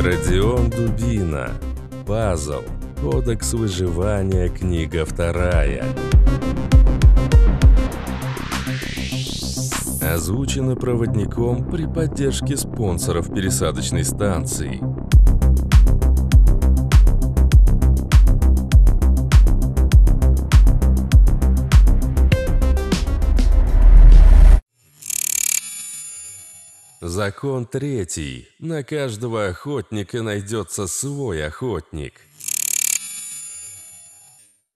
Родион Дубина. Пазл. Кодекс выживания. Книга вторая. Озвучено проводником при поддержке спонсоров пересадочной станции. Закон третий. На каждого охотника найдется свой охотник.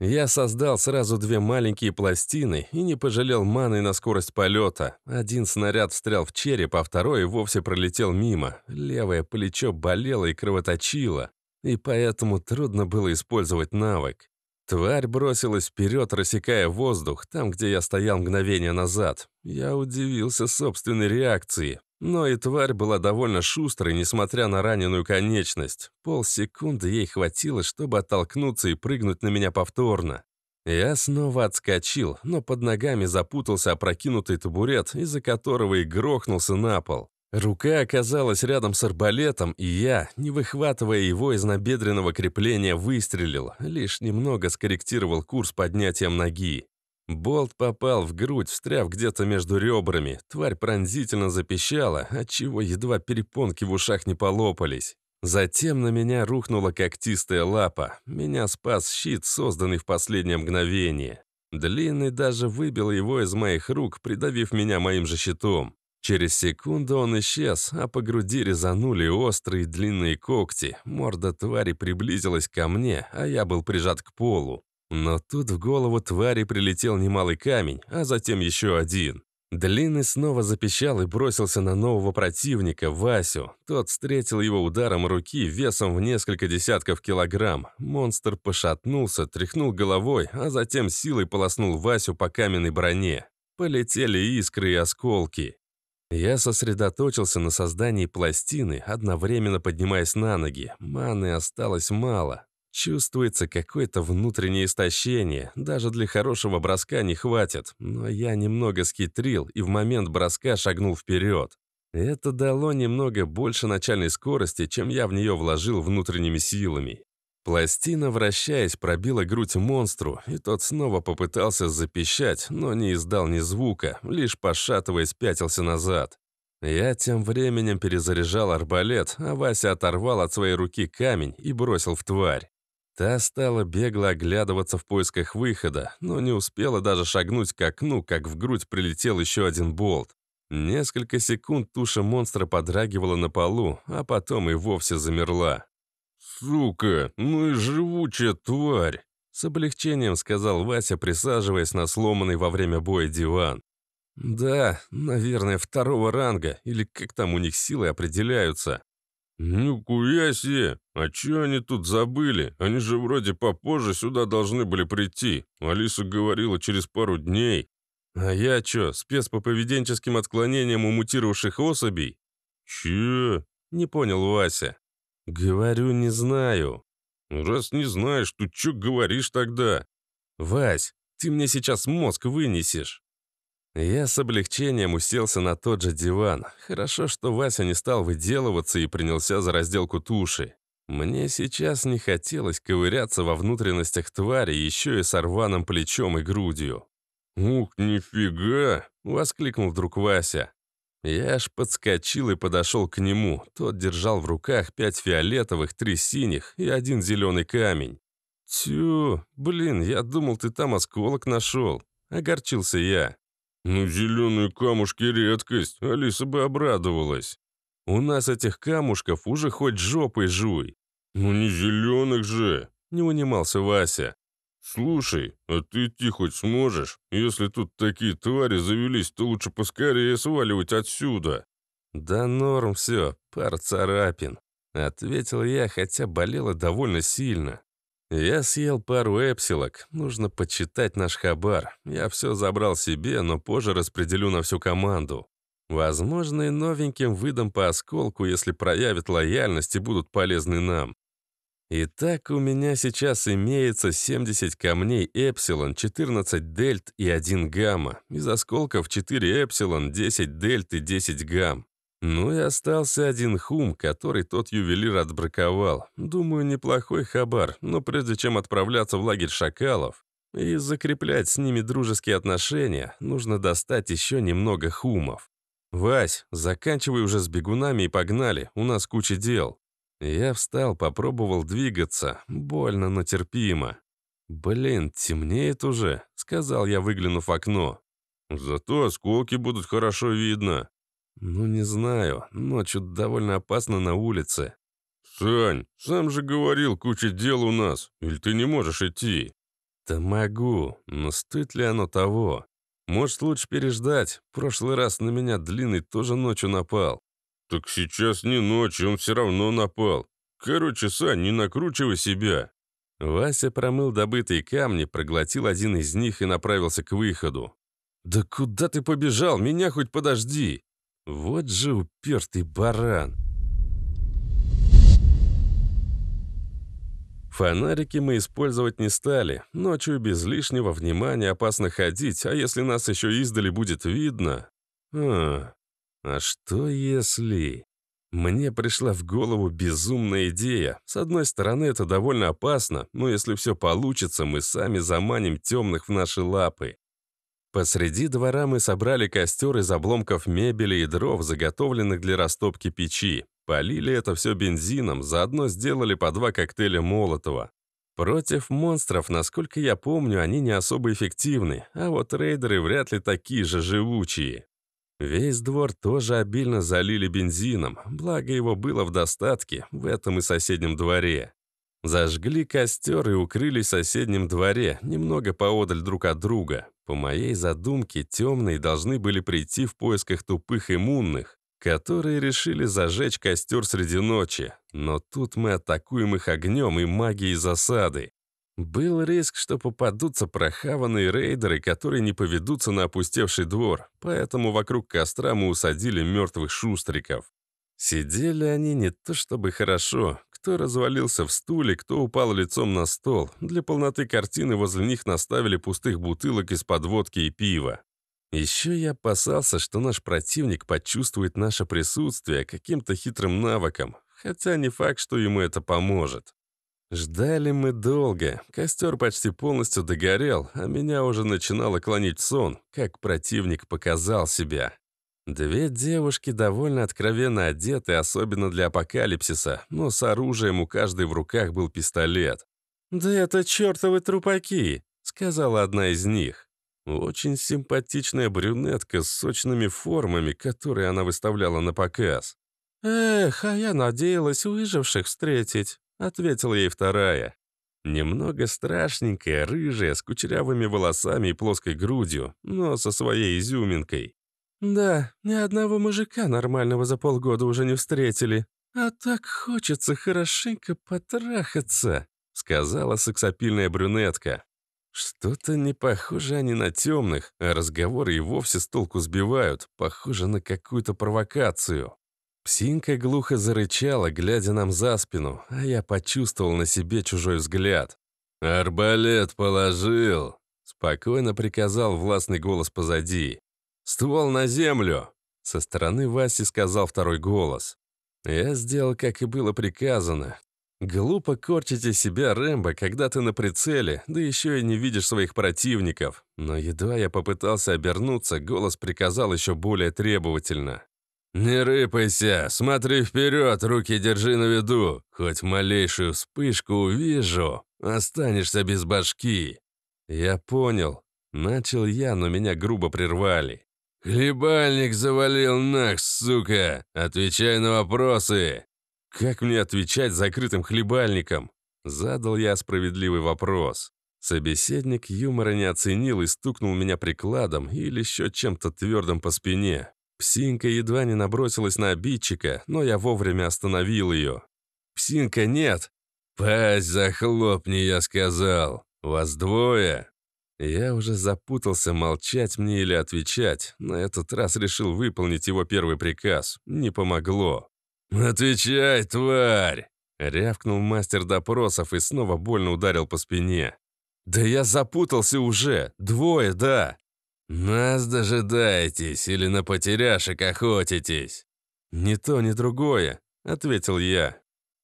Я создал сразу две маленькие пластины и не пожалел маны на скорость полета. Один снаряд встрял в череп, а второй вовсе пролетел мимо. Левое плечо болело и кровоточило, и поэтому трудно было использовать навык. Тварь бросилась вперед, рассекая воздух, там, где я стоял мгновение назад. Я удивился собственной реакции. Но и тварь была довольно шустрой, несмотря на раненую конечность. Полсекунды ей хватило, чтобы оттолкнуться и прыгнуть на меня повторно. Я снова отскочил, но под ногами запутался опрокинутый табурет, из-за которого и грохнулся на пол. Рука оказалась рядом с арбалетом, и я, не выхватывая его из набедренного крепления, выстрелил, лишь немного скорректировал курс поднятием ноги. Болт попал в грудь, встряв где-то между ребрами. Тварь пронзительно запищала, отчего едва перепонки в ушах не полопались. Затем на меня рухнула когтистая лапа. Меня спас щит, созданный в последнее мгновение. Длинный даже выбил его из моих рук, придавив меня моим же щитом. Через секунду он исчез, а по груди резанули острые длинные когти. Морда твари приблизилась ко мне, а я был прижат к полу. Но тут в голову твари прилетел немалый камень, а затем еще один. Длинный снова запищал и бросился на нового противника, Васю. Тот встретил его ударом руки весом в несколько десятков килограмм. Монстр пошатнулся, тряхнул головой, а затем силой полоснул Васю по каменной броне. Полетели искры и осколки. Я сосредоточился на создании пластины, одновременно поднимаясь на ноги. Маны осталось мало. Чувствуется какое-то внутреннее истощение, даже для хорошего броска не хватит, но я немного схитрил и в момент броска шагнул вперед. Это дало немного больше начальной скорости, чем я в нее вложил внутренними силами. Пластина, вращаясь, пробила грудь монстру, и тот снова попытался запищать, но не издал ни звука, лишь пошатываясь пятился назад. Я тем временем перезаряжал арбалет, а Вася оторвал от своей руки камень и бросил в тварь. Та стала бегло оглядываться в поисках выхода, но не успела даже шагнуть к окну, как в грудь прилетел еще один болт. Несколько секунд туша монстра подрагивала на полу, а потом и вовсе замерла. «Сука, ну и живучая тварь!» С облегчением сказал Вася, присаживаясь на сломанный во время боя диван. «Да, наверное, второго ранга, или как там у них силы определяются. «Ну, куяси! А чё они тут забыли? Они же вроде попозже сюда должны были прийти. Алиса говорила через пару дней. А я чё, спец по поведенческим отклонениям у мутировавших особей?» «Чё?» — не понял Вася. «Говорю, не знаю». «Раз не знаешь, то чё говоришь тогда?» «Вась, ты мне сейчас мозг вынесешь». Я с облегчением уселся на тот же диван. Хорошо, что Вася не стал выделываться и принялся за разделку туши. Мне сейчас не хотелось ковыряться во внутренностях твари, еще и с рваным плечом и грудью. «Ух, нифига!» — воскликнул вдруг Вася. Я аж подскочил и подошел к нему. Тот держал в руках пять фиолетовых, три синих и один зеленый камень. «Тю, блин, я думал, ты там осколок нашел», — огорчился я. «Ну, зеленые камушки — редкость, Алиса бы обрадовалась. У нас этих камушков уже хоть жопой жуй». «Ну, не зеленых же!» — не унимался Вася. «Слушай, а ты идти хоть сможешь? Если тут такие твари завелись, то лучше поскорее сваливать отсюда». «Да норм все, пар царапин», — ответил я, хотя болело довольно сильно. Я съел пару эпсилок. Нужно почитать наш хабар. Я все забрал себе, но позже распределю на всю команду. Возможно, и новеньким выдам по осколку, если проявят лояльность и будут полезны нам. Итак, у меня сейчас имеется 70 камней эпсилон, 14 дельт и 1 гамма. Из осколков 4 эпсилон, 10 дельт и 10 гамм. Ну и остался один хум, который тот ювелир отбраковал. Думаю, неплохой хабар, но прежде чем отправляться в лагерь шакалов и закреплять с ними дружеские отношения, нужно достать еще немного хумов. «Вась, заканчивай уже с бегунами и погнали, у нас куча дел». Я встал, попробовал двигаться, больно, но терпимо. «Блин, темнеет уже», — сказал я, выглянув в окно. «Зато осколки будут хорошо видно», «Ну, не знаю. Ночью довольно опасно на улице». «Сань, сам же говорил, куча дел у нас. Или ты не можешь идти?» «Да могу. Но стоит ли оно того? Может, лучше переждать. Прошлый раз на меня Длинный тоже ночью напал». «Так сейчас не ночью, он все равно напал. Короче, Сань, не накручивай себя». Вася промыл добытые камни, проглотил один из них и направился к выходу. «Да куда ты побежал? Меня хоть подожди!» Вот же упертый баран. Фонарики мы использовать не стали. Ночью без лишнего внимания опасно ходить, а если нас еще издали будет видно... А, а что если... Мне пришла в голову безумная идея. С одной стороны, это довольно опасно, но если все получится, мы сами заманим темных в наши лапы. Посреди двора мы собрали костер из обломков мебели и дров, заготовленных для растопки печи. Полили это все бензином, заодно сделали по два коктейля Молотова. Против монстров, насколько я помню, они не особо эффективны, а вот рейдеры вряд ли такие же живучие. Весь двор тоже обильно залили бензином, благо его было в достатке в этом и соседнем дворе. Зажгли костер и укрылись в соседнем дворе, немного поодаль друг от друга. По моей задумке, темные должны были прийти в поисках тупых иммунных, которые решили зажечь костер среди ночи. Но тут мы атакуем их огнем и магией засады. Был риск, что попадутся прохаванные рейдеры, которые не поведутся на опустевший двор, поэтому вокруг костра мы усадили мертвых шустриков. Сидели они не то чтобы хорошо, кто развалился в стуле, кто упал лицом на стол. Для полноты картины возле них наставили пустых бутылок из-под водки и пива. Еще я опасался, что наш противник почувствует наше присутствие каким-то хитрым навыком, хотя не факт, что ему это поможет. Ждали мы долго, костер почти полностью догорел, а меня уже начинало клонить сон, как противник показал себя. Две девушки довольно откровенно одеты, особенно для апокалипсиса, но с оружием у каждой в руках был пистолет. «Да это чертовы трупаки!» — сказала одна из них. Очень симпатичная брюнетка с сочными формами, которые она выставляла на показ. «Эх, а я надеялась выживших встретить», — ответила ей вторая. Немного страшненькая, рыжая, с кучерявыми волосами и плоской грудью, но со своей изюминкой. «Да, ни одного мужика нормального за полгода уже не встретили. А так хочется хорошенько потрахаться», — сказала сексапильная брюнетка. Что-то не похоже они на темных, а разговоры и вовсе с толку сбивают, похоже на какую-то провокацию. Псинка глухо зарычала, глядя нам за спину, а я почувствовал на себе чужой взгляд. «Арбалет положил!» — спокойно приказал властный голос позади. «Ствол на землю!» — со стороны Васи сказал второй голос. Я сделал, как и было приказано. Глупо корчите себя, Рэмбо, когда ты на прицеле, да еще и не видишь своих противников. Но едва я попытался обернуться, голос приказал еще более требовательно. «Не рыпайся, смотри вперед, руки держи на виду. Хоть малейшую вспышку увижу, останешься без башки». Я понял. Начал я, но меня грубо прервали. «Хлебальник завалил нах, сука! Отвечай на вопросы!» «Как мне отвечать закрытым хлебальником?» Задал я справедливый вопрос. Собеседник юмора не оценил и стукнул меня прикладом или еще чем-то твердым по спине. Псинка едва не набросилась на обидчика, но я вовремя остановил ее. «Псинка, нет!» «Пасть захлопни, я сказал! Вас двое!» Я уже запутался, молчать мне или отвечать. На этот раз решил выполнить его первый приказ. Не помогло. «Отвечай, тварь!» Рявкнул мастер допросов и снова больно ударил по спине. «Да я запутался уже! Двое, да!» «Нас дожидаетесь или на потеряшек охотитесь?» «Ни то, ни другое», — ответил я.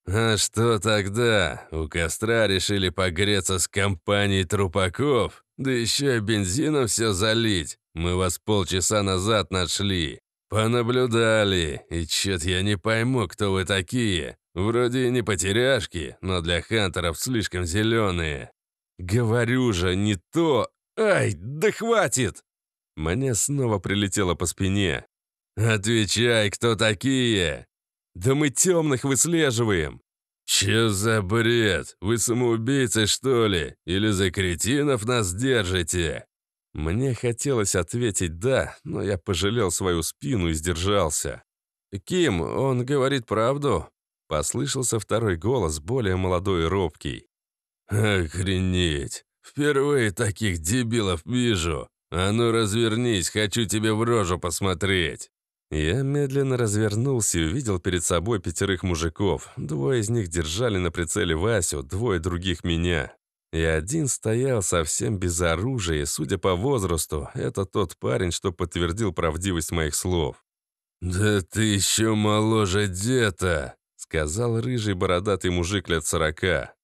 «А что тогда? У костра решили погреться с компанией трупаков? Да еще и бензином все залить. Мы вас полчаса назад нашли. Понаблюдали. И чё-то я не пойму, кто вы такие. Вроде и не потеряшки, но для хантеров слишком зеленые. Говорю же, не то. Ай, да хватит! Мне снова прилетело по спине. «Отвечай, кто такие?» «Да мы темных выслеживаем!» «Че за бред? Вы самоубийцы, что ли? Или за кретинов нас держите?» Мне хотелось ответить «да», но я пожалел свою спину и сдержался. «Ким, он говорит правду?» Послышался второй голос, более молодой и робкий. «Охренеть! Впервые таких дебилов вижу! А ну развернись, хочу тебе в рожу посмотреть!» Я медленно развернулся и увидел перед собой пятерых мужиков. Двое из них держали на прицеле Васю, двое других меня. И один стоял совсем без оружия, судя по возрасту, это тот парень, что подтвердил правдивость моих слов. «Да ты еще моложе деда!» — сказал рыжий бородатый мужик лет сорока.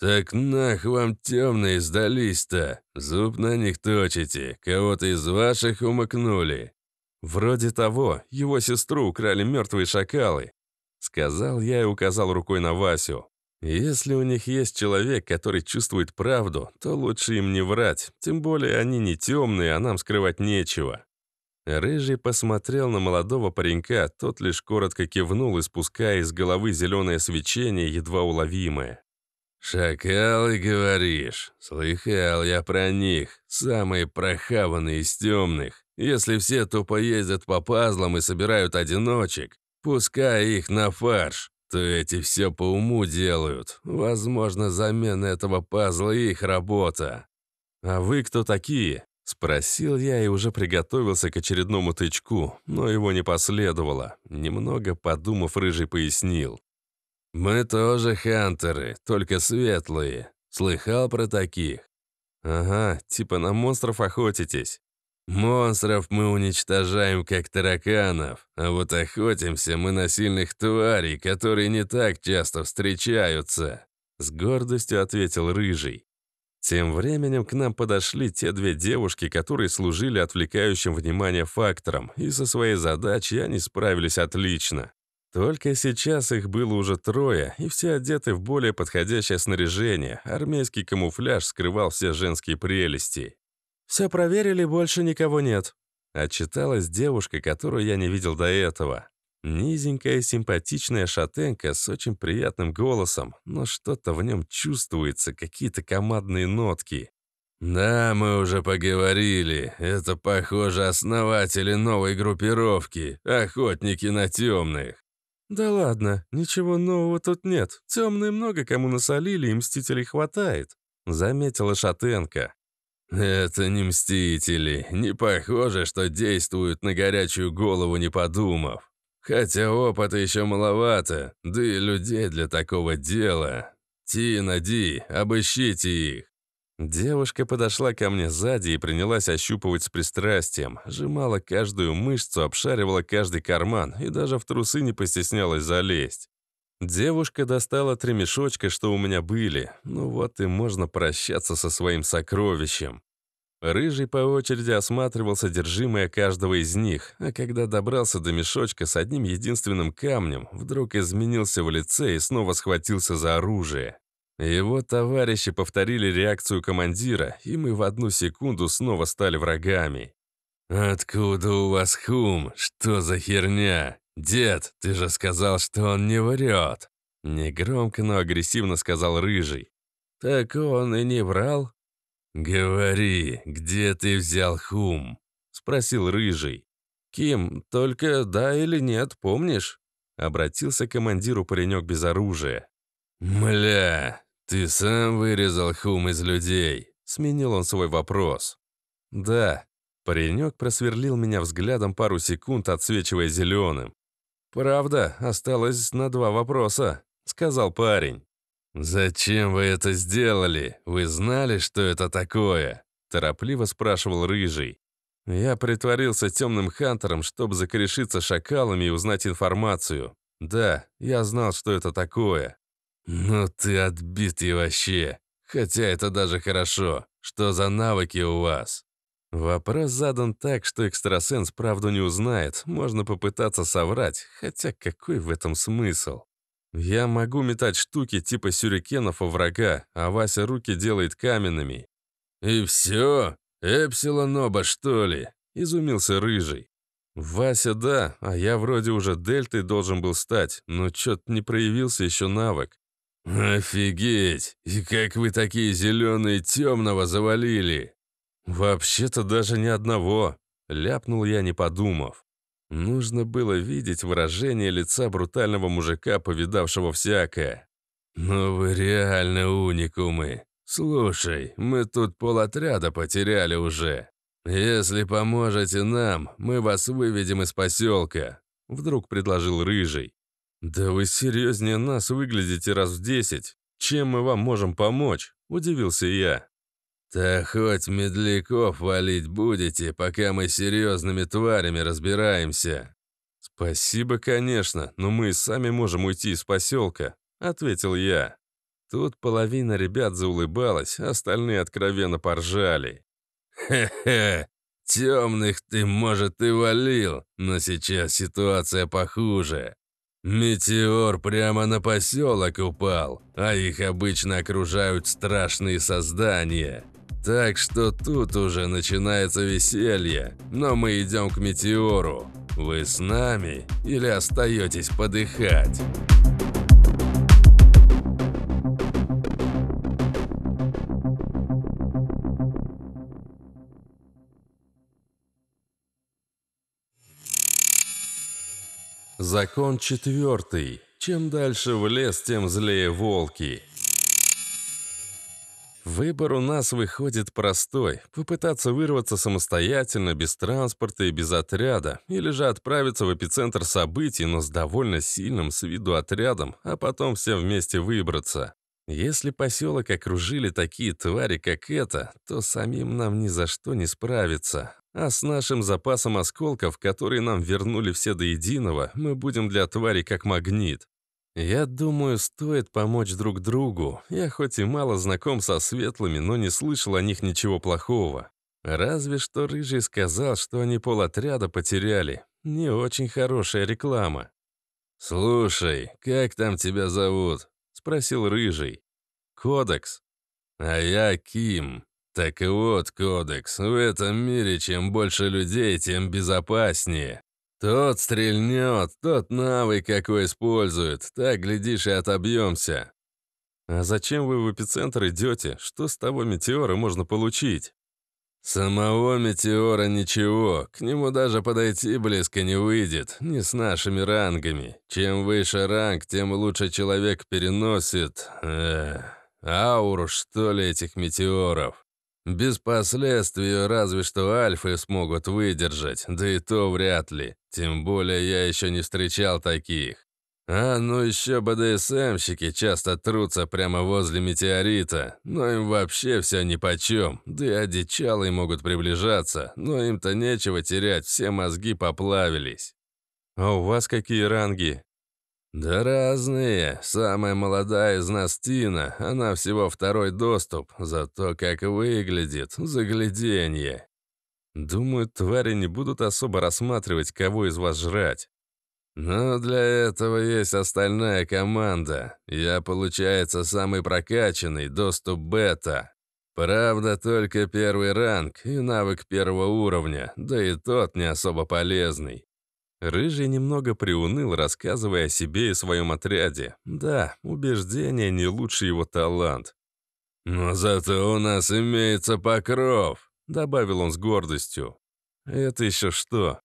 «Так нах вам темные сдались-то! Зуб на них точите, кого-то из ваших умыкнули. «Вроде того, его сестру украли мертвые шакалы», — сказал я и указал рукой на Васю. «Если у них есть человек, который чувствует правду, то лучше им не врать, тем более они не темные, а нам скрывать нечего». Рыжий посмотрел на молодого паренька, тот лишь коротко кивнул, испуская из головы зеленое свечение, едва уловимое. «Шакалы, говоришь? Слыхал я про них, самые прохаванные из темных. Если все тупо ездят по пазлам и собирают одиночек, пускай их на фарш, то эти все по уму делают. Возможно, замена этого пазла их работа. «А вы кто такие?» – спросил я и уже приготовился к очередному тычку, но его не последовало. Немного подумав, Рыжий пояснил. «Мы тоже хантеры, только светлые. Слыхал про таких?» «Ага, типа на монстров охотитесь». Монстров мы уничтожаем, как тараканов, а вот охотимся мы на сильных тварей, которые не так часто встречаются», — с гордостью ответил Рыжий. Тем временем к нам подошли те две девушки, которые служили отвлекающим внимание фактором, и со своей задачей они справились отлично. Только сейчас их было уже трое, и все одеты в более подходящее снаряжение, армейский камуфляж скрывал все женские прелести. «Все проверили, больше никого нет», — отчиталась девушка, которую я не видел до этого. Низенькая, симпатичная шатенка с очень приятным голосом, но что-то в нем чувствуется, какие-то командные нотки. «Да, мы уже поговорили. Это, похоже, основатели новой группировки, охотники на темных». «Да ладно, ничего нового тут нет. Темные много кому насолили, и мстителей хватает», — заметила шатенка. «Это не мстители. Не похоже, что действуют на горячую голову, не подумав. Хотя опыта еще маловато, да и людей для такого дела. Тина, Ди, обыщите их». Девушка подошла ко мне сзади и принялась ощупывать с пристрастием, сжимала каждую мышцу, обшаривала каждый карман и даже в трусы не постеснялась залезть. Девушка достала три мешочка, что у меня были. Ну вот и можно прощаться со своим сокровищем. Рыжий по очереди осматривал содержимое каждого из них, а когда добрался до мешочка с одним единственным камнем, вдруг изменился в лице и снова схватился за оружие. Его товарищи повторили реакцию командира, и мы в одну секунду снова стали врагами. «Откуда у вас хум? Что за херня?» «Дед, ты же сказал, что он не врет!» Негромко, но агрессивно сказал Рыжий. «Так он и не врал?» «Говори, где ты взял хум?» Спросил Рыжий. «Ким, только да или нет, помнишь?» Обратился к командиру паренек без оружия. «Мля, ты сам вырезал хум из людей?» Сменил он свой вопрос. «Да». Паренек просверлил меня взглядом пару секунд, отсвечивая зеленым. «Правда, осталось на два вопроса», — сказал парень. «Зачем вы это сделали? Вы знали, что это такое?» — торопливо спрашивал Рыжий. Я притворился темным хантером, чтобы закорешиться шакалами и узнать информацию. Да, я знал, что это такое. «Ну ты отбитый вообще. Хотя это даже хорошо. Что за навыки у вас?» Вопрос задан так, что экстрасенс правду не узнает, можно попытаться соврать, хотя какой в этом смысл? Я могу метать штуки типа сюрикенов у врага, а Вася руки делает каменными. «И все? Эпсилоноба, что ли?» — изумился Рыжий. «Вася, да, а я вроде уже дельтой должен был стать, но чё-то не проявился еще навык». «Офигеть! И как вы такие зеленые темного завалили!» «Вообще-то даже ни одного», — ляпнул я, не подумав. Нужно было видеть выражение лица брутального мужика, повидавшего всякое. «Ну вы реально уникумы. Слушай, мы тут полотряда потеряли уже. Если поможете нам, мы вас выведем из поселка», — вдруг предложил Рыжий. «Да вы серьезнее нас выглядите раз в десять. Чем мы вам можем помочь?» — удивился я. «Да хоть медляков валить будете, пока мы серьезными тварями разбираемся». «Спасибо, конечно, но мы сами можем уйти из поселка», — ответил я. Тут половина ребят заулыбалась, а остальные откровенно поржали. «Хе-хе, темных ты, может, и валил, но сейчас ситуация похуже. Метеор прямо на поселок упал, а их обычно окружают страшные создания. Так что тут уже начинается веселье, но мы идем к метеору. Вы с нами или остаетесь подыхать? Закон четвертый. Чем дальше в лес, тем злее волки. Выбор у нас выходит простой — попытаться вырваться самостоятельно, без транспорта и без отряда, или же отправиться в эпицентр событий, но с довольно сильным с виду отрядом, а потом все вместе выбраться. Если поселок окружили такие твари, как это, то самим нам ни за что не справиться. А с нашим запасом осколков, которые нам вернули все до единого, мы будем для твари как магнит. Я думаю, стоит помочь друг другу. Я хоть и мало знаком со светлыми, но не слышал о них ничего плохого. Разве что Рыжий сказал, что они полотряда потеряли. Не очень хорошая реклама. «Слушай, как там тебя зовут?» — спросил Рыжий. «Кодекс». «А я Ким. Так вот, Кодекс, в этом мире чем больше людей, тем безопаснее. «Тот стрельнет, тот навык какой использует, так, глядишь, и отобьемся». «А зачем вы в эпицентр идете? Что с того метеора можно получить?» «Самого метеора ничего, к нему даже подойти близко не выйдет, не с нашими рангами. Чем выше ранг, тем лучше человек переносит... Эх, ауру, что ли, этих метеоров. Без последствий разве что альфы смогут выдержать, да и то вряд ли. Тем более я еще не встречал таких. А ну еще БДСМщики часто трутся прямо возле метеорита, но им вообще все нипочем, да и одичалые могут приближаться, но им-то нечего терять, все мозги поплавились. «А у вас какие ранги?» «Да разные. Самая молодая из нас Тина, она всего второй доступ, зато как выглядит, загляденье». «Думаю, твари не будут особо рассматривать, кого из вас жрать». «Но для этого есть остальная команда. Я, получается, самый прокачанный, доступ бета. Правда, только первый ранг и навык первого уровня, да и тот не особо полезный. Рыжий немного приуныл, рассказывая о себе и своем отряде. Да, убеждение не лучший его талант. «Но зато у нас имеется покров», — добавил он с гордостью. «Это еще что?»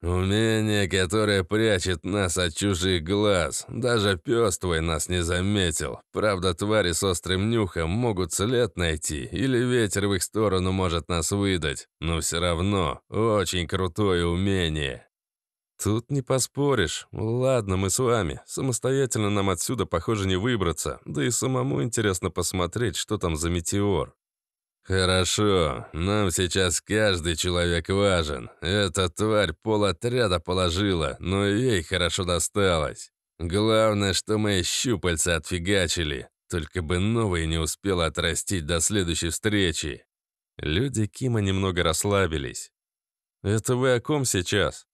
«Умение, которое прячет нас от чужих глаз. Даже пес твой нас не заметил. Правда, твари с острым нюхом могут след найти, или ветер в их сторону может нас выдать. Но все равно, очень крутое умение». «Тут не поспоришь. Ладно, мы с вами. Самостоятельно нам отсюда, похоже, не выбраться. Да и самому интересно посмотреть, что там за метеор». «Хорошо. Нам сейчас каждый человек важен. Эта тварь полотряда положила, но ей хорошо досталось. Главное, что мои щупальца отфигачили. Только бы новые не успела отрастить до следующей встречи». Люди Кима немного расслабились. «Это вы о ком сейчас?»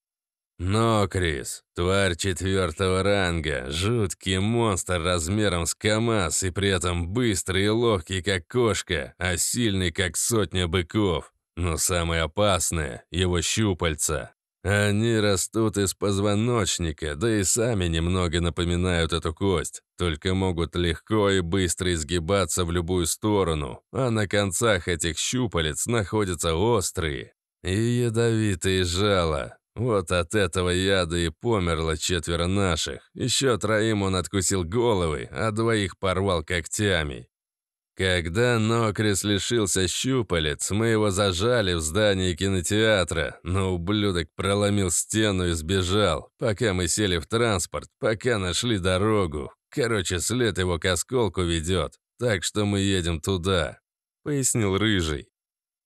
Но, «Ну, Крис, тварь четвертого ранга, жуткий монстр размером с КамАЗ и при этом быстрый и ловкий, как кошка, а сильный, как сотня быков. Но самое опасное — его щупальца. Они растут из позвоночника, да и сами немного напоминают эту кость, только могут легко и быстро изгибаться в любую сторону, а на концах этих щупалец находятся острые и ядовитые жала, вот от этого яда и померло четверо наших. Еще троим он откусил головы, а двоих порвал когтями. Когда Нокрис лишился щупалец, мы его зажали в здании кинотеатра, но ублюдок проломил стену и сбежал, пока мы сели в транспорт, пока нашли дорогу. Короче, след его к осколку ведет, так что мы едем туда», — пояснил Рыжий.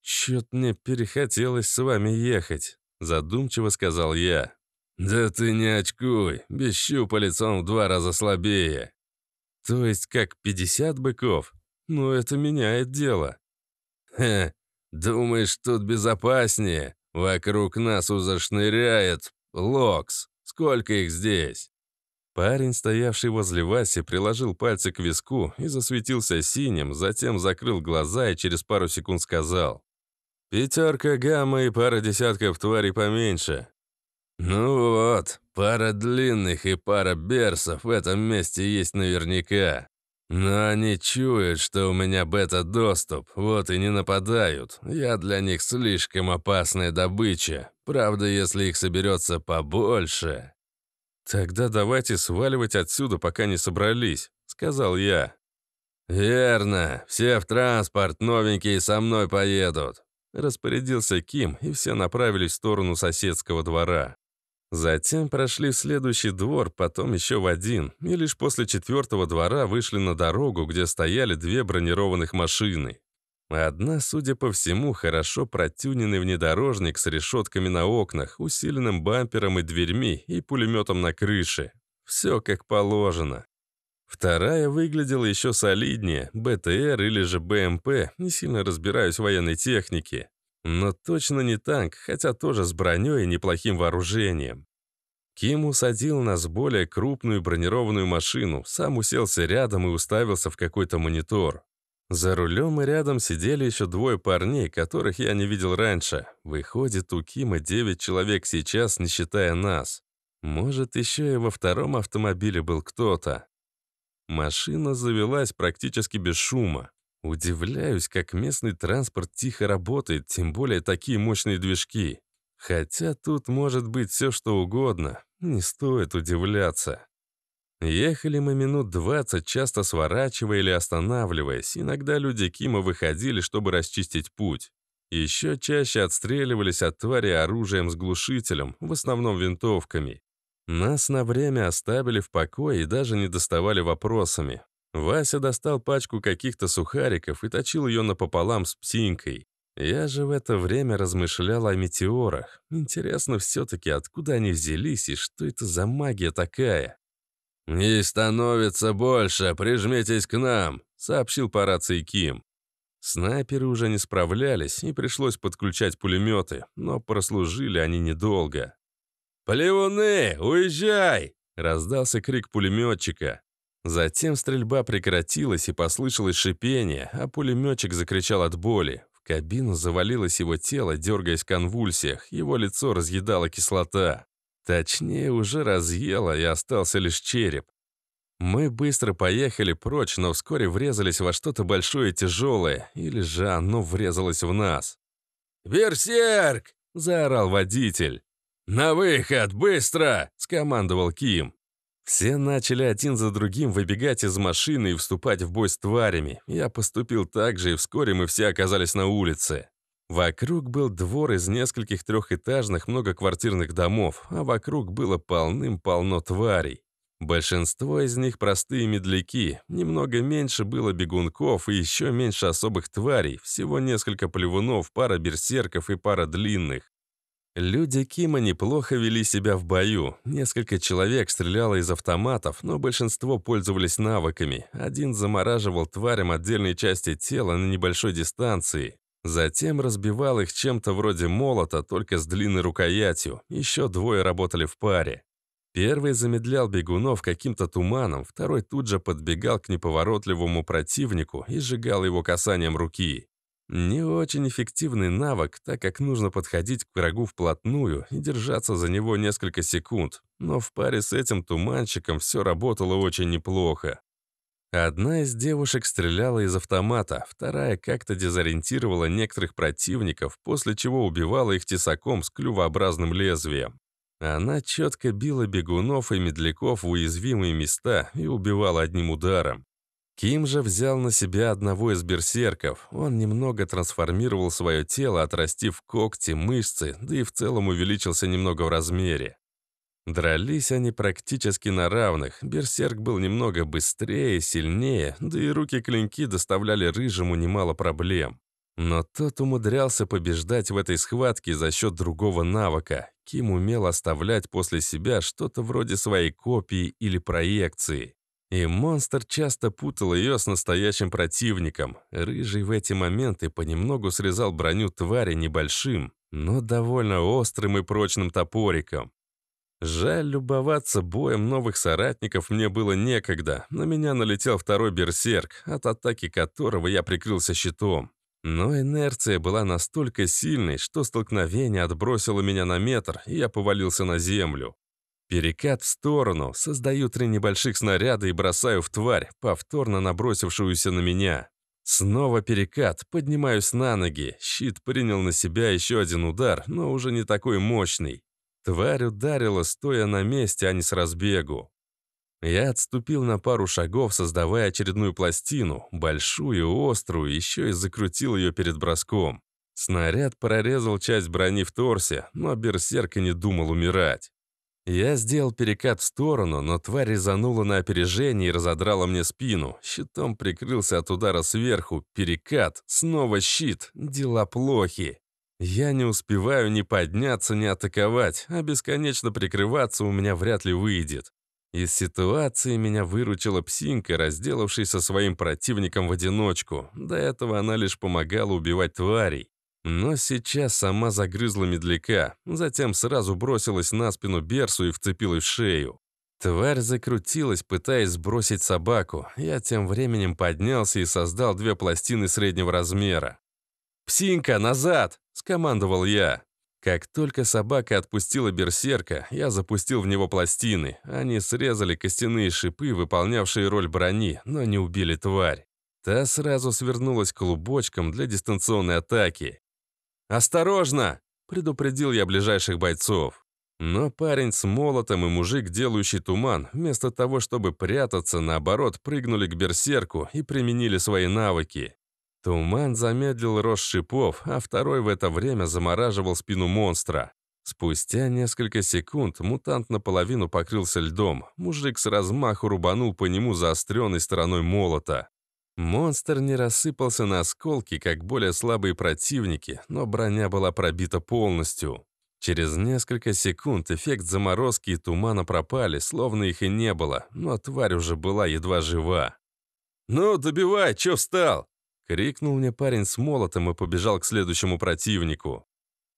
«Чё-то мне перехотелось с вами ехать», Задумчиво сказал я. «Да ты не очкуй, без щупалец он в два раза слабее». «То есть как 50 быков? Ну, это меняет дело». «Хе, думаешь, тут безопаснее? Вокруг нас узашныряет локс. Сколько их здесь?» Парень, стоявший возле Васи, приложил пальцы к виску и засветился синим, затем закрыл глаза и через пару секунд сказал. Пятерка гамма и пара десятков тварей поменьше. Ну вот, пара длинных и пара берсов в этом месте есть наверняка. Но они чуют, что у меня бета-доступ, вот и не нападают. Я для них слишком опасная добыча. Правда, если их соберется побольше. «Тогда давайте сваливать отсюда, пока не собрались», — сказал я. «Верно. Все в транспорт, новенькие со мной поедут. Распорядился Ким, и все направились в сторону соседского двора. Затем прошли в следующий двор, потом еще в один, и лишь после четвертого двора вышли на дорогу, где стояли две бронированных машины. Одна, судя по всему, хорошо протюненный внедорожник с решетками на окнах, усиленным бампером и дверьми и пулеметом на крыше. Все как положено. Вторая выглядела еще солиднее, БТР или же БМП, не сильно разбираюсь в военной технике. Но точно не танк, хотя тоже с броней и неплохим вооружением. Ким усадил нас в более крупную бронированную машину, сам уселся рядом и уставился в какой-то монитор. За рулем и рядом сидели еще двое парней, которых я не видел раньше. Выходит, у Кима девять человек сейчас, не считая нас. Может, еще и во втором автомобиле был кто-то. Машина завелась практически без шума. Удивляюсь, как местный транспорт тихо работает, тем более такие мощные движки. Хотя тут может быть все что угодно, не стоит удивляться. Ехали мы минут 20, часто сворачивая или останавливаясь. Иногда люди Кима выходили, чтобы расчистить путь. Еще чаще отстреливались от твари оружием с глушителем, в основном винтовками. Нас на время оставили в покое и даже не доставали вопросами. Вася достал пачку каких-то сухариков и точил ее напополам с псинкой. Я же в это время размышлял о метеорах. Интересно все-таки, откуда они взялись и что это за магия такая? «Не становится больше, прижмитесь к нам», — сообщил по рации Ким. Снайперы уже не справлялись, и пришлось подключать пулеметы, но прослужили они недолго. «Плевуны, уезжай!» — раздался крик пулеметчика. Затем стрельба прекратилась и послышалось шипение, а пулеметчик закричал от боли. В кабину завалилось его тело, дергаясь в конвульсиях, его лицо разъедала кислота. Точнее, уже разъела, и остался лишь череп. Мы быстро поехали прочь, но вскоре врезались во что-то большое и тяжелое, или же оно врезалось в нас. «Берсерк!» — заорал водитель. «На выход! Быстро!» — скомандовал Ким. Все начали один за другим выбегать из машины и вступать в бой с тварями. Я поступил так же, и вскоре мы все оказались на улице. Вокруг был двор из нескольких трехэтажных многоквартирных домов, а вокруг было полным-полно тварей. Большинство из них простые медляки, немного меньше было бегунков и еще меньше особых тварей, всего несколько плевунов, пара берсерков и пара длинных. Люди Кима неплохо вели себя в бою. Несколько человек стреляло из автоматов, но большинство пользовались навыками. Один замораживал тварям отдельные части тела на небольшой дистанции. Затем разбивал их чем-то вроде молота, только с длинной рукоятью. Еще двое работали в паре. Первый замедлял бегунов каким-то туманом, второй тут же подбегал к неповоротливому противнику и сжигал его касанием руки. Не очень эффективный навык, так как нужно подходить к врагу вплотную и держаться за него несколько секунд, но в паре с этим туманчиком все работало очень неплохо. Одна из девушек стреляла из автомата, вторая как-то дезориентировала некоторых противников, после чего убивала их тесаком с клювообразным лезвием. Она четко била бегунов и медляков в уязвимые места и убивала одним ударом. Ким же взял на себя одного из берсерков. Он немного трансформировал свое тело, отрастив когти, мышцы, да и в целом увеличился немного в размере. Дрались они практически на равных. Берсерк был немного быстрее, сильнее, да и руки-клинки доставляли Рыжему немало проблем. Но тот умудрялся побеждать в этой схватке за счет другого навыка. Ким умел оставлять после себя что-то вроде своей копии или проекции. И монстр часто путал ее с настоящим противником. Рыжий в эти моменты понемногу срезал броню твари небольшим, но довольно острым и прочным топориком. Жаль, любоваться боем новых соратников мне было некогда. На меня налетел второй берсерк, от атаки которого я прикрылся щитом. Но инерция была настолько сильной, что столкновение отбросило меня на метр, и я повалился на землю. Перекат в сторону, создаю три небольших снаряда и бросаю в тварь, повторно набросившуюся на меня. Снова перекат, поднимаюсь на ноги, щит принял на себя еще один удар, но уже не такой мощный. Тварь ударила, стоя на месте, а не с разбегу. Я отступил на пару шагов, создавая очередную пластину, большую, острую, еще и закрутил ее перед броском. Снаряд прорезал часть брони в торсе, но берсерк и не думал умирать. Я сделал перекат в сторону, но тварь резанула на опережение и разодрала мне спину. Щитом прикрылся от удара сверху. Перекат. Снова щит. Дела плохи. Я не успеваю ни подняться, ни атаковать, а бесконечно прикрываться у меня вряд ли выйдет. Из ситуации меня выручила псинка, разделавшись со своим противником в одиночку. До этого она лишь помогала убивать тварей. Но сейчас сама загрызла медляка, затем сразу бросилась на спину Берсу и вцепилась в шею. Тварь закрутилась, пытаясь сбросить собаку. Я тем временем поднялся и создал две пластины среднего размера. «Псинка, назад!» — скомандовал я. Как только собака отпустила берсерка, я запустил в него пластины. Они срезали костяные шипы, выполнявшие роль брони, но не убили тварь. Та сразу свернулась клубочком для дистанционной атаки. «Осторожно!» — предупредил я ближайших бойцов. Но парень с молотом и мужик, делающий туман, вместо того, чтобы прятаться, наоборот, прыгнули к берсерку и применили свои навыки. Туман замедлил рост шипов, а второй в это время замораживал спину монстра. Спустя несколько секунд мутант наполовину покрылся льдом. Мужик с размаху рубанул по нему заостренной стороной молота. Монстр не рассыпался на осколки, как более слабые противники, но броня была пробита полностью. Через несколько секунд эффект заморозки и тумана пропали, словно их и не было, но тварь уже была едва жива. «Ну, добивай, чё встал?» — крикнул мне парень с молотом и побежал к следующему противнику.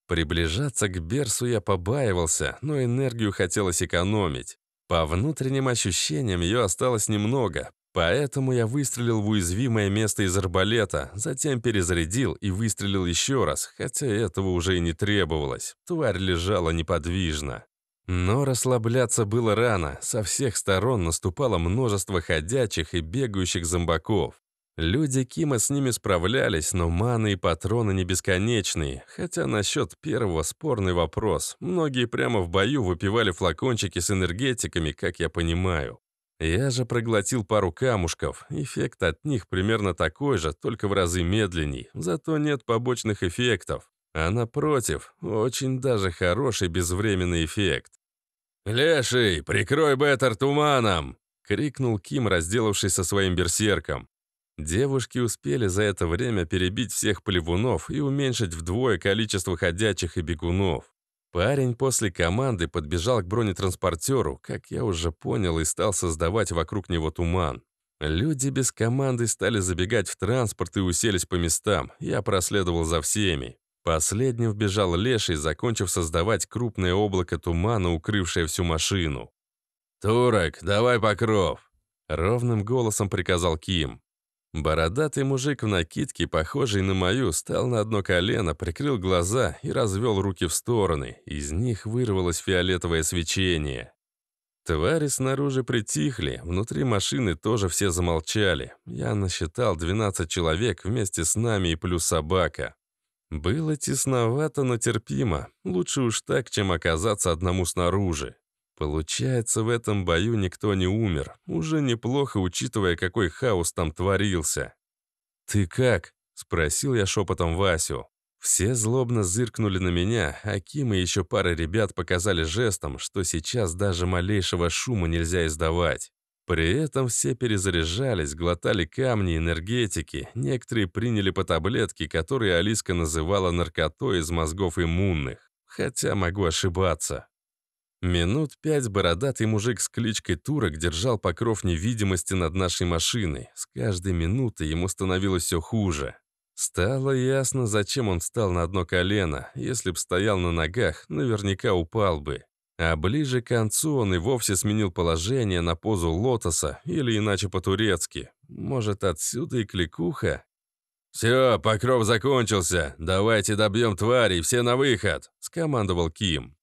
Приближаться к Берсу я побаивался, но энергию хотелось экономить. По внутренним ощущениям ее осталось немного, Поэтому я выстрелил в уязвимое место из арбалета, затем перезарядил и выстрелил еще раз, хотя этого уже и не требовалось. Тварь лежала неподвижно. Но расслабляться было рано, со всех сторон наступало множество ходячих и бегающих зомбаков. Люди Кима с ними справлялись, но маны и патроны не бесконечные, хотя насчет первого спорный вопрос. Многие прямо в бою выпивали флакончики с энергетиками, как я понимаю. Я же проглотил пару камушков. Эффект от них примерно такой же, только в разы медленней. Зато нет побочных эффектов. А напротив, очень даже хороший безвременный эффект. «Леший, прикрой Беттер туманом!» — крикнул Ким, разделавшись со своим берсерком. Девушки успели за это время перебить всех плевунов и уменьшить вдвое количество ходячих и бегунов. Парень после команды подбежал к бронетранспортеру, как я уже понял, и стал создавать вокруг него туман. Люди без команды стали забегать в транспорт и уселись по местам. Я проследовал за всеми. Последним вбежал Леший, закончив создавать крупное облако тумана, укрывшее всю машину. «Турок, давай покров!» — ровным голосом приказал Ким. Бородатый мужик в накидке, похожий на мою, встал на одно колено, прикрыл глаза и развел руки в стороны. Из них вырвалось фиолетовое свечение. Твари снаружи притихли, внутри машины тоже все замолчали. Я насчитал 12 человек вместе с нами и плюс собака. Было тесновато, но терпимо. Лучше уж так, чем оказаться одному снаружи. Получается, в этом бою никто не умер. Уже неплохо, учитывая, какой хаос там творился. «Ты как?» — спросил я шепотом Васю. Все злобно зыркнули на меня, а Ким и еще пара ребят показали жестом, что сейчас даже малейшего шума нельзя издавать. При этом все перезаряжались, глотали камни, энергетики, некоторые приняли по таблетке, которые Алиска называла наркотой из мозгов иммунных. Хотя могу ошибаться. Минут пять бородатый мужик с кличкой Турок держал покров невидимости над нашей машиной. С каждой минутой ему становилось все хуже. Стало ясно, зачем он встал на одно колено. Если б стоял на ногах, наверняка упал бы. А ближе к концу он и вовсе сменил положение на позу лотоса, или иначе по-турецки. Может, отсюда и кликуха? «Все, покров закончился. Давайте добьем тварей, все на выход!» — скомандовал Ким.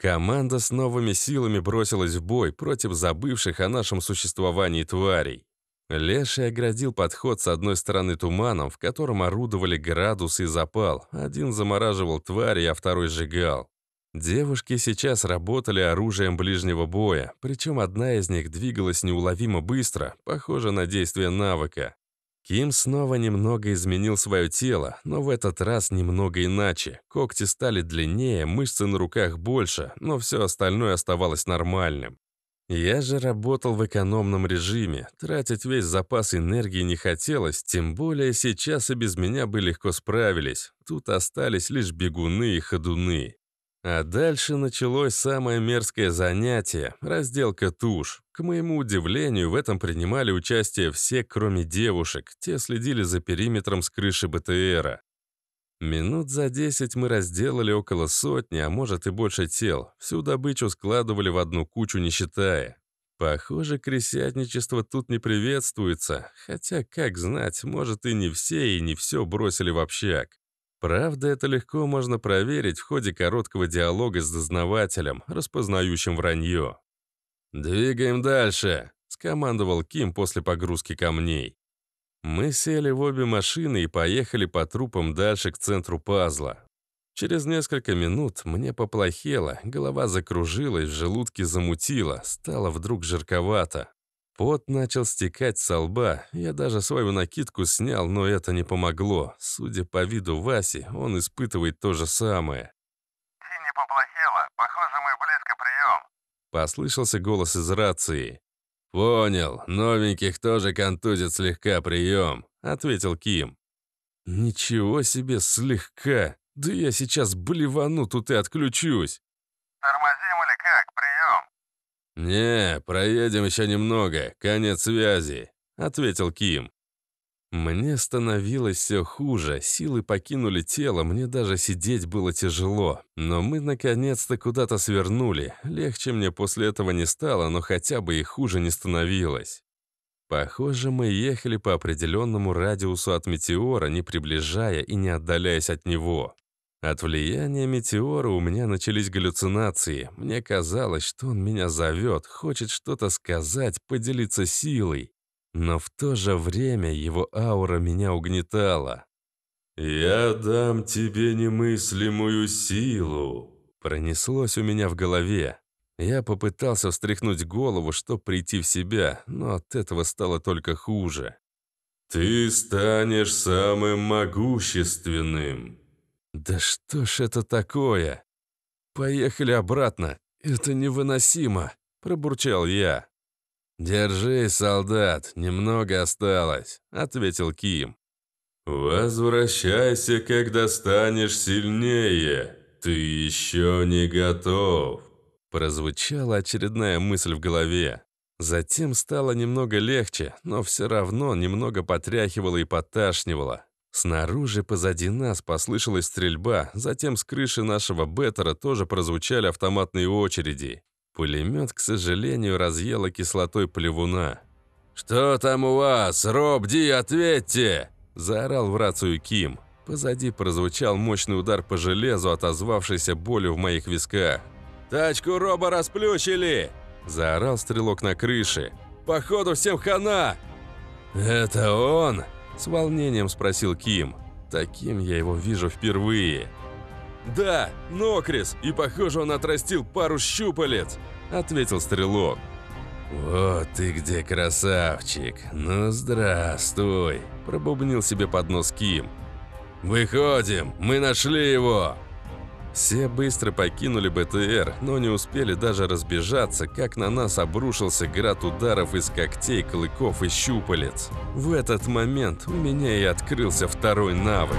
Команда с новыми силами бросилась в бой против забывших о нашем существовании тварей. Леший оградил подход с одной стороны туманом, в котором орудовали градус и запал. Один замораживал твари, а второй сжигал. Девушки сейчас работали оружием ближнего боя, причем одна из них двигалась неуловимо быстро, похоже на действие навыка. Ким снова немного изменил свое тело, но в этот раз немного иначе. Когти стали длиннее, мышцы на руках больше, но все остальное оставалось нормальным. Я же работал в экономном режиме, тратить весь запас энергии не хотелось, тем более сейчас и без меня бы легко справились. Тут остались лишь бегуны и ходуны. А дальше началось самое мерзкое занятие – разделка туш. К моему удивлению, в этом принимали участие все, кроме девушек. Те следили за периметром с крыши БТРа. Минут за десять мы разделали около сотни, а может и больше тел. Всю добычу складывали в одну кучу, не считая. Похоже, крестьяничество тут не приветствуется. Хотя, как знать, может и не все, и не все бросили в общак. Правда, это легко можно проверить в ходе короткого диалога с дознавателем, распознающим вранье. «Двигаем дальше», — скомандовал Ким после погрузки камней. Мы сели в обе машины и поехали по трупам дальше к центру пазла. Через несколько минут мне поплохело, голова закружилась, в желудке замутило, стало вдруг жарковато. Пот начал стекать со лба. Я даже свою накидку снял, но это не помогло. Судя по виду Васи, он испытывает то же самое. не поплохело. Похоже, мы близко прием», — послышался голос из рации. «Понял. Новеньких тоже контузит слегка прием», — ответил Ким. «Ничего себе слегка! Да я сейчас блевану тут и отключусь!» «Не, проедем еще немного, конец связи», — ответил Ким. Мне становилось все хуже, силы покинули тело, мне даже сидеть было тяжело. Но мы наконец-то куда-то свернули. Легче мне после этого не стало, но хотя бы и хуже не становилось. Похоже, мы ехали по определенному радиусу от метеора, не приближая и не отдаляясь от него. От влияния метеора у меня начались галлюцинации. Мне казалось, что он меня зовет, хочет что-то сказать, поделиться силой. Но в то же время его аура меня угнетала. «Я дам тебе немыслимую силу», — пронеслось у меня в голове. Я попытался встряхнуть голову, чтобы прийти в себя, но от этого стало только хуже. «Ты станешь самым могущественным», да что ж это такое? Поехали обратно. Это невыносимо, пробурчал я. Держи, солдат, немного осталось, ответил Ким. Возвращайся, когда станешь сильнее. Ты еще не готов. Прозвучала очередная мысль в голове. Затем стало немного легче, но все равно немного потряхивало и поташнивало. Снаружи позади нас послышалась стрельба, затем с крыши нашего беттера тоже прозвучали автоматные очереди. Пулемет, к сожалению, разъела кислотой плевуна. «Что там у вас? Роб, Ди, ответьте!» – заорал в рацию Ким. Позади прозвучал мощный удар по железу, отозвавшийся болью в моих висках. «Тачку Роба расплющили!» – заорал стрелок на крыше. «Походу всем хана!» «Это он!» С волнением спросил Ким. Таким я его вижу впервые. «Да, Нокрис, и похоже, он отрастил пару щупалец», — ответил Стрелок. «Вот ты где, красавчик! Ну, здравствуй!» – пробубнил себе под нос Ким. «Выходим! Мы нашли его!» Все быстро покинули БТР, но не успели даже разбежаться, как на нас обрушился град ударов из когтей, клыков и щупалец. В этот момент у меня и открылся второй навык.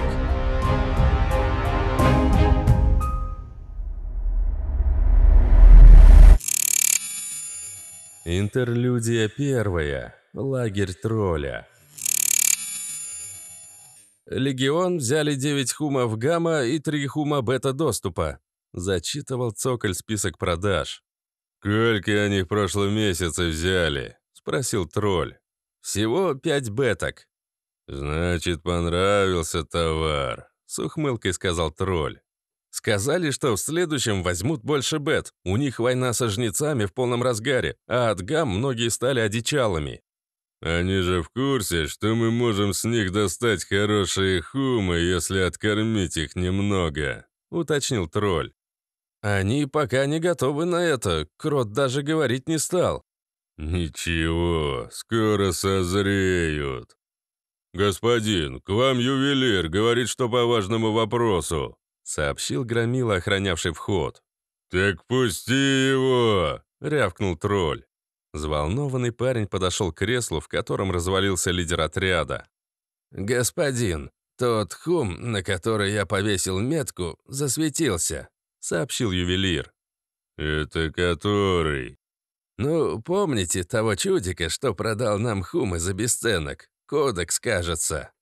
Интерлюдия первая. Лагерь тролля. «Легион взяли 9 хумов гамма и 3 хума бета-доступа», — зачитывал Цоколь список продаж. «Сколько они в прошлом месяце взяли?» — спросил тролль. «Всего 5 беток». «Значит, понравился товар», — с ухмылкой сказал тролль. «Сказали, что в следующем возьмут больше бет. У них война со жнецами в полном разгаре, а от гам многие стали одичалыми. Они же в курсе, что мы можем с них достать хорошие хумы, если откормить их немного», — уточнил тролль. «Они пока не готовы на это, Крот даже говорить не стал». «Ничего, скоро созреют». «Господин, к вам ювелир, говорит, что по важному вопросу», — сообщил Громила, охранявший вход. «Так пусти его!» — рявкнул тролль. Взволнованный парень подошел к креслу, в котором развалился лидер отряда. «Господин, тот хум, на который я повесил метку, засветился», — сообщил ювелир. «Это который?» «Ну, помните того чудика, что продал нам хумы за бесценок? Кодекс, кажется».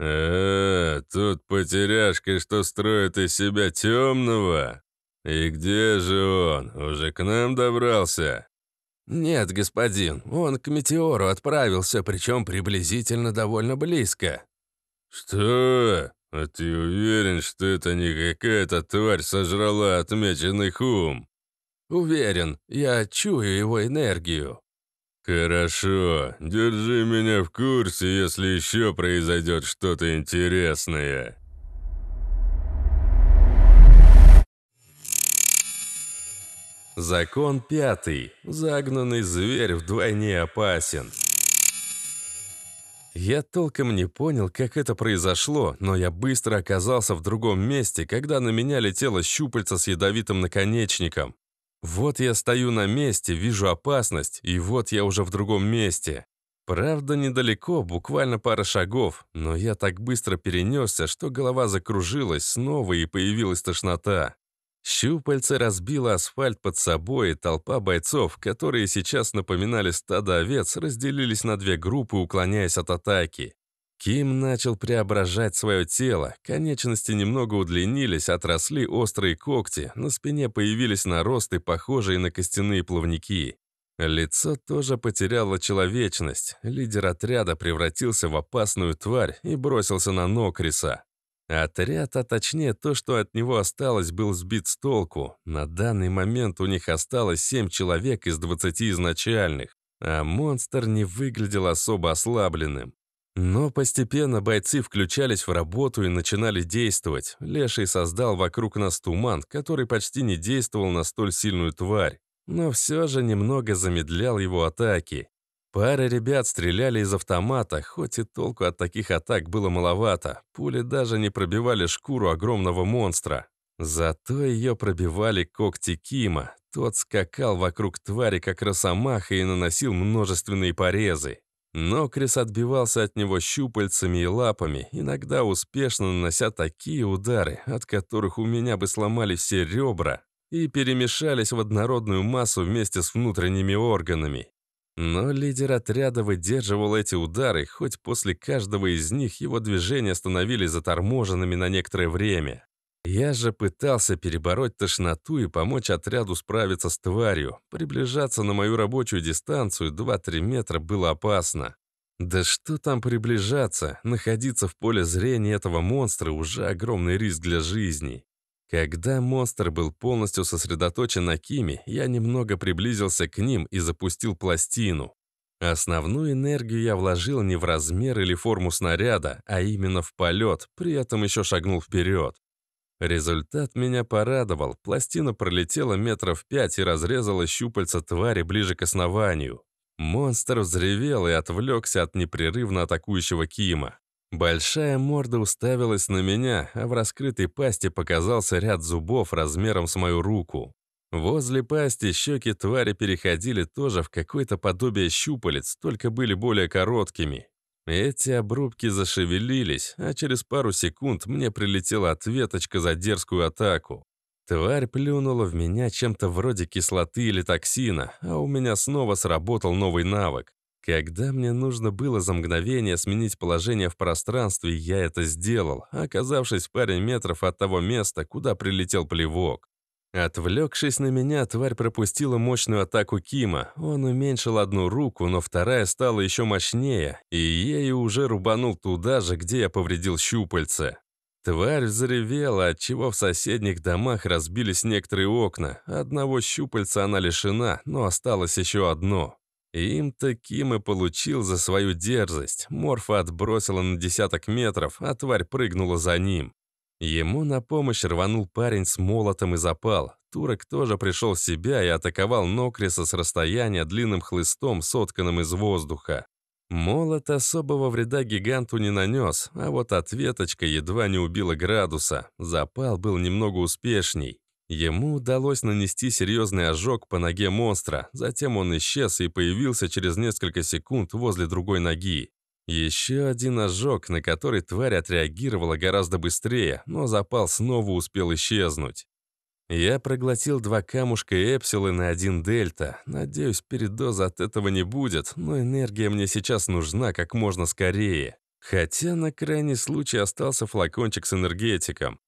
А, -а, а тут потеряшка, что строит из себя темного? И где же он? Уже к нам добрался?» «Нет, господин, он к метеору отправился, причем приблизительно довольно близко». «Что? А ты уверен, что это не какая-то тварь сожрала отмеченный хум?» «Уверен, я чую его энергию». «Хорошо, держи меня в курсе, если еще произойдет что-то интересное». Закон пятый. Загнанный зверь вдвойне опасен. Я толком не понял, как это произошло, но я быстро оказался в другом месте, когда на меня летело щупальце с ядовитым наконечником. Вот я стою на месте, вижу опасность, и вот я уже в другом месте. Правда, недалеко, буквально пара шагов, но я так быстро перенесся, что голова закружилась снова и появилась тошнота. Щупальце разбило асфальт под собой, и толпа бойцов, которые сейчас напоминали стадо овец, разделились на две группы, уклоняясь от атаки. Ким начал преображать свое тело, конечности немного удлинились, отросли острые когти, на спине появились наросты, похожие на костяные плавники. Лицо тоже потеряло человечность, лидер отряда превратился в опасную тварь и бросился на Нокриса. Отряд, а точнее то, что от него осталось, был сбит с толку. На данный момент у них осталось 7 человек из 20 изначальных, а монстр не выглядел особо ослабленным. Но постепенно бойцы включались в работу и начинали действовать. Леший создал вокруг нас туман, который почти не действовал на столь сильную тварь, но все же немного замедлял его атаки. Пара ребят стреляли из автомата, хоть и толку от таких атак было маловато. Пули даже не пробивали шкуру огромного монстра. Зато ее пробивали когти Кима. Тот скакал вокруг твари, как росомаха, и наносил множественные порезы. Но крис отбивался от него щупальцами и лапами, иногда успешно нанося такие удары, от которых у меня бы сломали все ребра и перемешались в однородную массу вместе с внутренними органами. Но лидер отряда выдерживал эти удары, хоть после каждого из них его движения становились заторможенными на некоторое время. Я же пытался перебороть тошноту и помочь отряду справиться с тварью. Приближаться на мою рабочую дистанцию 2-3 метра было опасно. Да что там приближаться, находиться в поле зрения этого монстра уже огромный риск для жизни. Когда монстр был полностью сосредоточен на Киме, я немного приблизился к ним и запустил пластину. Основную энергию я вложил не в размер или форму снаряда, а именно в полет, при этом еще шагнул вперед. Результат меня порадовал. Пластина пролетела метров пять и разрезала щупальца твари ближе к основанию. Монстр взревел и отвлекся от непрерывно атакующего Кима. Большая морда уставилась на меня, а в раскрытой пасти показался ряд зубов размером с мою руку. Возле пасти щеки твари переходили тоже в какое-то подобие щупалец, только были более короткими. Эти обрубки зашевелились, а через пару секунд мне прилетела ответочка за дерзкую атаку. Тварь плюнула в меня чем-то вроде кислоты или токсина, а у меня снова сработал новый навык. Когда мне нужно было за мгновение сменить положение в пространстве, я это сделал, оказавшись в паре метров от того места, куда прилетел плевок. Отвлекшись на меня, тварь пропустила мощную атаку Кима. Он уменьшил одну руку, но вторая стала еще мощнее, и ею уже рубанул туда же, где я повредил щупальце. Тварь взревела, отчего в соседних домах разбились некоторые окна. Одного щупальца она лишена, но осталось еще одно им таким и получил за свою дерзость. Морфа отбросила на десяток метров, а тварь прыгнула за ним. Ему на помощь рванул парень с молотом и запал. Турок тоже пришел в себя и атаковал Нокриса с расстояния длинным хлыстом, сотканным из воздуха. Молот особого вреда гиганту не нанес, а вот ответочка едва не убила градуса. Запал был немного успешней. Ему удалось нанести серьезный ожог по ноге монстра, затем он исчез и появился через несколько секунд возле другой ноги. Еще один ожог, на который тварь отреагировала гораздо быстрее, но запал снова успел исчезнуть. Я проглотил два камушка эпсилы на один дельта. Надеюсь, передоза от этого не будет, но энергия мне сейчас нужна как можно скорее. Хотя на крайний случай остался флакончик с энергетиком.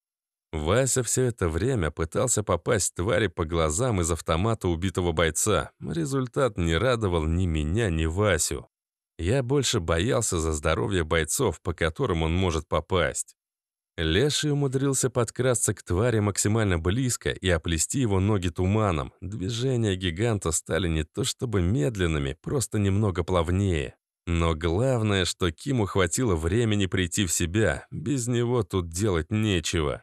Вася все это время пытался попасть твари по глазам из автомата убитого бойца. Результат не радовал ни меня, ни Васю. Я больше боялся за здоровье бойцов, по которым он может попасть. Леший умудрился подкрасться к твари максимально близко и оплести его ноги туманом. Движения гиганта стали не то чтобы медленными, просто немного плавнее. Но главное, что Киму хватило времени прийти в себя. Без него тут делать нечего.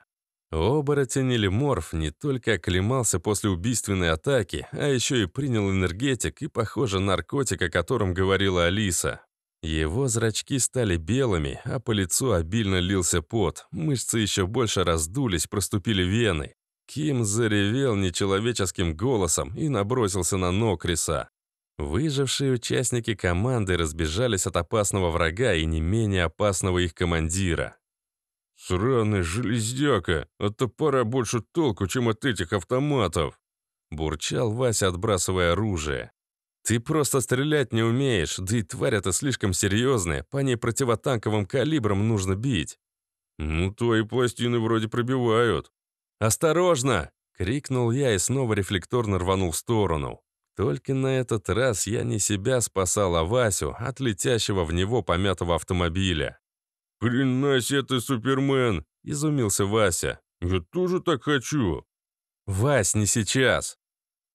Оборотень или морф не только оклемался после убийственной атаки, а еще и принял энергетик и, похоже, наркотик, о котором говорила Алиса. Его зрачки стали белыми, а по лицу обильно лился пот, мышцы еще больше раздулись, проступили вены. Ким заревел нечеловеческим голосом и набросился на Нокриса. Выжившие участники команды разбежались от опасного врага и не менее опасного их командира. «Сраная железяка! От топора больше толку, чем от этих автоматов!» Бурчал Вася, отбрасывая оружие. «Ты просто стрелять не умеешь, да и тварь эта слишком серьезная, по ней противотанковым калибром нужно бить». «Ну, твои пластины вроде пробивают». «Осторожно!» — крикнул я и снова рефлекторно рванул в сторону. Только на этот раз я не себя спасал, а Васю от летящего в него помятого автомобиля. «Хрена себе ты, Супермен!» – изумился Вася. «Я тоже так хочу!» «Вась, не сейчас!»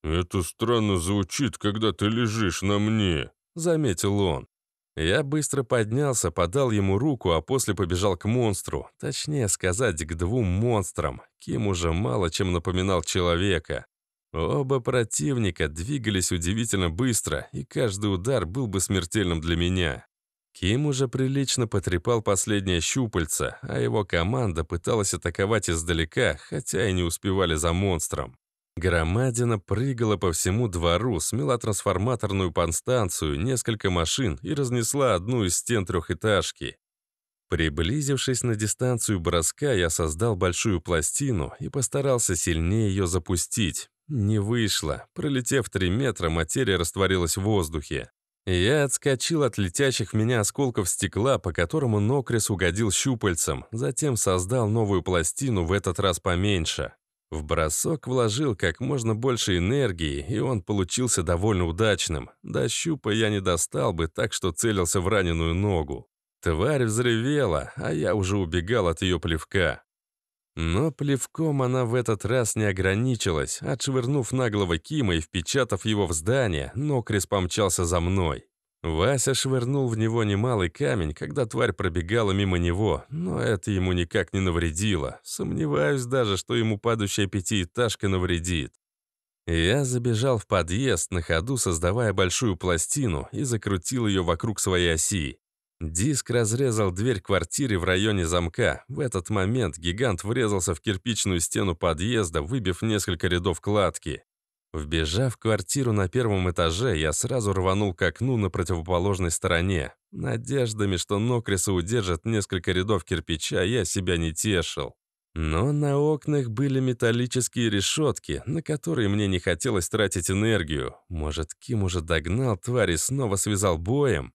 «Это странно звучит, когда ты лежишь на мне», – заметил он. Я быстро поднялся, подал ему руку, а после побежал к монстру. Точнее сказать, к двум монстрам. Ким уже мало чем напоминал человека. Оба противника двигались удивительно быстро, и каждый удар был бы смертельным для меня. Ким уже прилично потрепал последнее щупальце, а его команда пыталась атаковать издалека, хотя и не успевали за монстром. Громадина прыгала по всему двору, смела трансформаторную подстанцию, несколько машин и разнесла одну из стен трехэтажки. Приблизившись на дистанцию броска, я создал большую пластину и постарался сильнее ее запустить. Не вышло. Пролетев 3 метра, материя растворилась в воздухе. Я отскочил от летящих в меня осколков стекла, по которому Нокрис угодил щупальцем, затем создал новую пластину, в этот раз поменьше. В бросок вложил как можно больше энергии, и он получился довольно удачным. До щупа я не достал бы, так что целился в раненую ногу. Тварь взревела, а я уже убегал от ее плевка. Но плевком она в этот раз не ограничилась, отшвырнув наглого Кима и впечатав его в здание, Нокрис помчался за мной. Вася швырнул в него немалый камень, когда тварь пробегала мимо него, но это ему никак не навредило. Сомневаюсь даже, что ему падающая пятиэтажка навредит. Я забежал в подъезд, на ходу создавая большую пластину, и закрутил ее вокруг своей оси. Диск разрезал дверь квартиры в районе замка. В этот момент гигант врезался в кирпичную стену подъезда, выбив несколько рядов кладки. Вбежав в квартиру на первом этаже, я сразу рванул к окну на противоположной стороне. Надеждами, что Нокриса удержат несколько рядов кирпича, я себя не тешил. Но на окнах были металлические решетки, на которые мне не хотелось тратить энергию. Может, Ким уже догнал тварь и снова связал боем?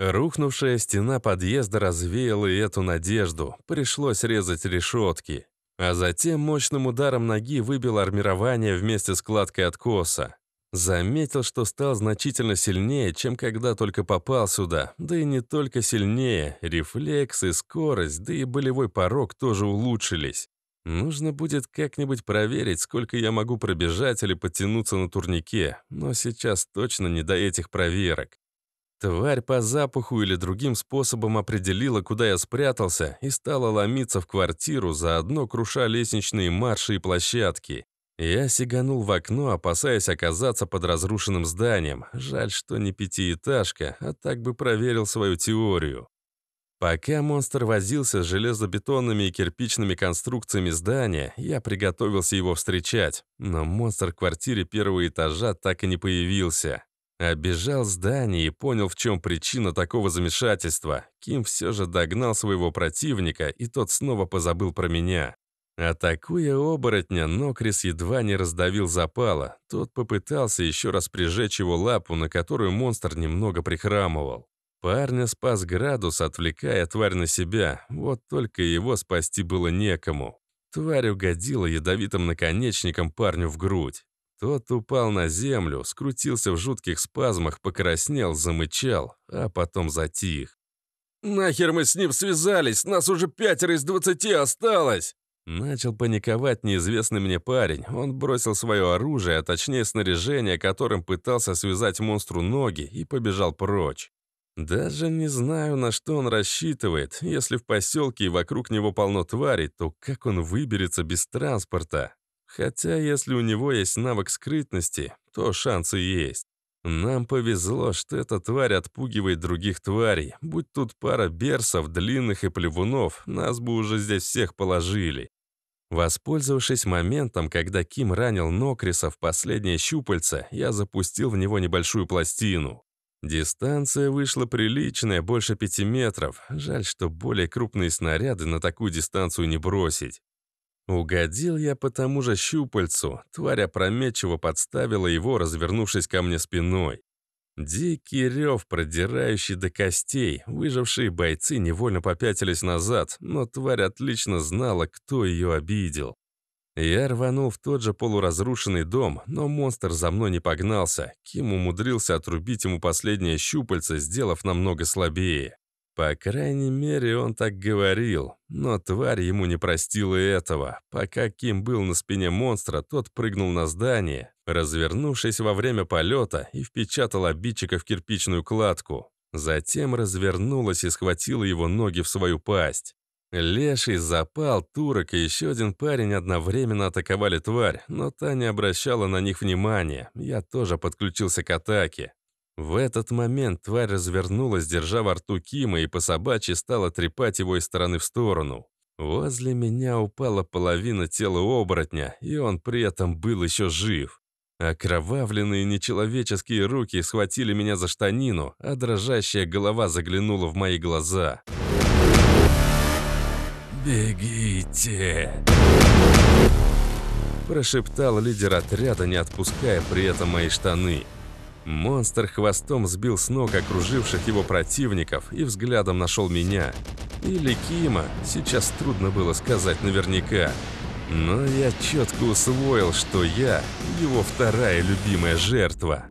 Рухнувшая стена подъезда развеяла эту надежду, пришлось резать решетки. А затем мощным ударом ноги выбил армирование вместе с кладкой откоса. Заметил, что стал значительно сильнее, чем когда только попал сюда, да и не только сильнее, рефлексы, скорость, да и болевой порог тоже улучшились. Нужно будет как-нибудь проверить, сколько я могу пробежать или подтянуться на турнике, но сейчас точно не до этих проверок. Тварь по запаху или другим способом определила, куда я спрятался, и стала ломиться в квартиру, заодно круша лестничные марши и площадки. Я сиганул в окно, опасаясь оказаться под разрушенным зданием. Жаль, что не пятиэтажка, а так бы проверил свою теорию. Пока монстр возился с железобетонными и кирпичными конструкциями здания, я приготовился его встречать, но монстр в квартире первого этажа так и не появился. Обежал здание и понял, в чем причина такого замешательства. Ким все же догнал своего противника, и тот снова позабыл про меня. Атакуя оборотня, Нокрис едва не раздавил запала. Тот попытался еще раз прижечь его лапу, на которую монстр немного прихрамывал. Парня спас градус, отвлекая тварь на себя. Вот только его спасти было некому. Тварь угодила ядовитым наконечником парню в грудь. Тот упал на землю, скрутился в жутких спазмах, покраснел, замычал, а потом затих. «Нахер мы с ним связались? Нас уже пятеро из двадцати осталось!» Начал паниковать неизвестный мне парень. Он бросил свое оружие, а точнее снаряжение, которым пытался связать монстру ноги, и побежал прочь. Даже не знаю, на что он рассчитывает. Если в поселке и вокруг него полно тварей, то как он выберется без транспорта? Хотя, если у него есть навык скрытности, то шансы есть. Нам повезло, что эта тварь отпугивает других тварей. Будь тут пара берсов, длинных и плевунов, нас бы уже здесь всех положили. Воспользовавшись моментом, когда Ким ранил Нокриса в последнее щупальце, я запустил в него небольшую пластину. Дистанция вышла приличная, больше пяти метров. Жаль, что более крупные снаряды на такую дистанцию не бросить. Угодил я по тому же щупальцу, тварь опрометчиво подставила его, развернувшись ко мне спиной. Дикий рев, продирающий до костей, выжившие бойцы невольно попятились назад, но тварь отлично знала, кто ее обидел. Я рванул в тот же полуразрушенный дом, но монстр за мной не погнался. Ким умудрился отрубить ему последнее щупальце, сделав намного слабее. По крайней мере, он так говорил, но тварь ему не простила этого. Пока Ким был на спине монстра, тот прыгнул на здание, развернувшись во время полета и впечатал обидчика в кирпичную кладку. Затем развернулась и схватила его ноги в свою пасть. Леший, Запал, Турок и еще один парень одновременно атаковали тварь, но та не обращала на них внимания. Я тоже подключился к атаке. В этот момент тварь развернулась, держа во рту Кима, и по собачьи стала трепать его из стороны в сторону. Возле меня упала половина тела оборотня, и он при этом был еще жив. Окровавленные нечеловеческие руки схватили меня за штанину, а дрожащая голова заглянула в мои глаза. «Бегите!» Прошептал лидер отряда, не отпуская при этом мои штаны. Монстр хвостом сбил с ног окруживших его противников и взглядом нашел меня. Или Кима, сейчас трудно было сказать наверняка. Но я четко усвоил, что я его вторая любимая жертва.